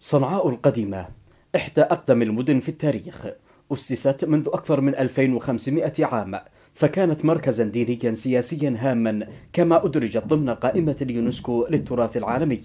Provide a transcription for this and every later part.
صنعاء القديمة إحدى أقدم المدن في التاريخ أسست منذ أكثر من 2500 عام فكانت مركزا دينيا سياسيا هاما كما أدرجت ضمن قائمة اليونسكو للتراث العالمي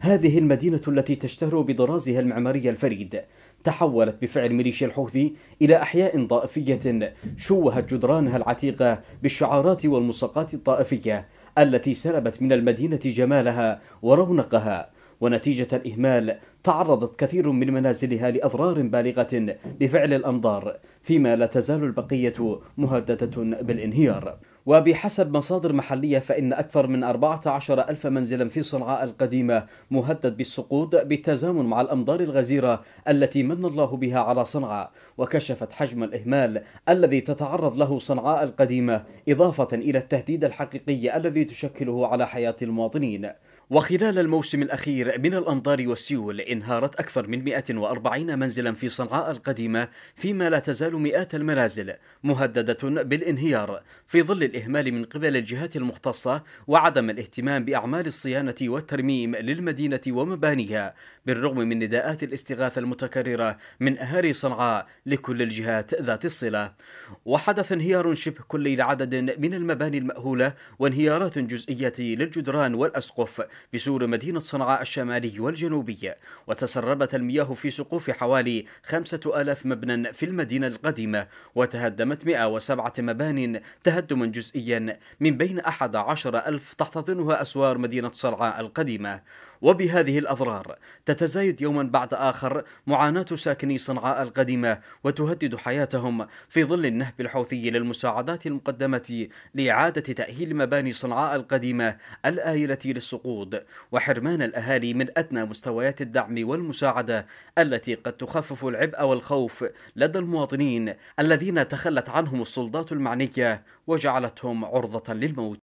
هذه المدينة التي تشتهر بطرازها المعماري الفريد تحولت بفعل ميليشيا الحوثي إلى أحياء طائفية شوهت جدرانها العتيقة بالشعارات والملصقات الطائفية التي سلبت من المدينة جمالها ورونقها ونتيجة الإهمال تعرضت كثير من منازلها لأضرار بالغة بفعل الأمطار فيما لا تزال البقية مهددة بالانهيار وبحسب مصادر محلية فإن أكثر من 14 ألف منزلا في صنعاء القديمة مهدد بالسقوط بالتزامن مع الأمطار الغزيرة التي من الله بها على صنعاء وكشفت حجم الإهمال الذي تتعرض له صنعاء القديمة إضافة إلى التهديد الحقيقي الذي تشكله على حياة المواطنين وخلال الموسم الأخير من الأنظار والسيول انهارت أكثر من 140 منزلا في صنعاء القديمة فيما لا تزال مئات المنازل مهددة بالانهيار في ظل الإهمال من قبل الجهات المختصة وعدم الاهتمام بأعمال الصيانة والترميم للمدينة ومبانيها بالرغم من نداءات الاستغاثة المتكررة من أهالي صنعاء لكل الجهات ذات الصلة وحدث انهيار شبه كلي لعدد من المباني المأهولة وانهيارات جزئية للجدران والأسقف بسور مدينة صنعاء الشمالي والجنوبي وتسربت المياه في سقوف حوالي خمسة ألاف مبنى في المدينة القديمة وتهدمت 107 مبان تهدما جزئيا من بين أحد عشر ألف تحتضنها أسوار مدينة صنعاء القديمة وبهذه الأضرار تتزايد يوما بعد آخر معاناة ساكني صنعاء القديمة وتهدد حياتهم في ظل النهب الحوثي للمساعدات المقدمة لإعادة تأهيل مباني صنعاء القديمة الآيلة للسقوط وحرمان الأهالي من أدنى مستويات الدعم والمساعدة التي قد تخفف العبء والخوف لدى المواطنين الذين تخلت عنهم السلطات المعنية وجعلتهم عرضة للموت.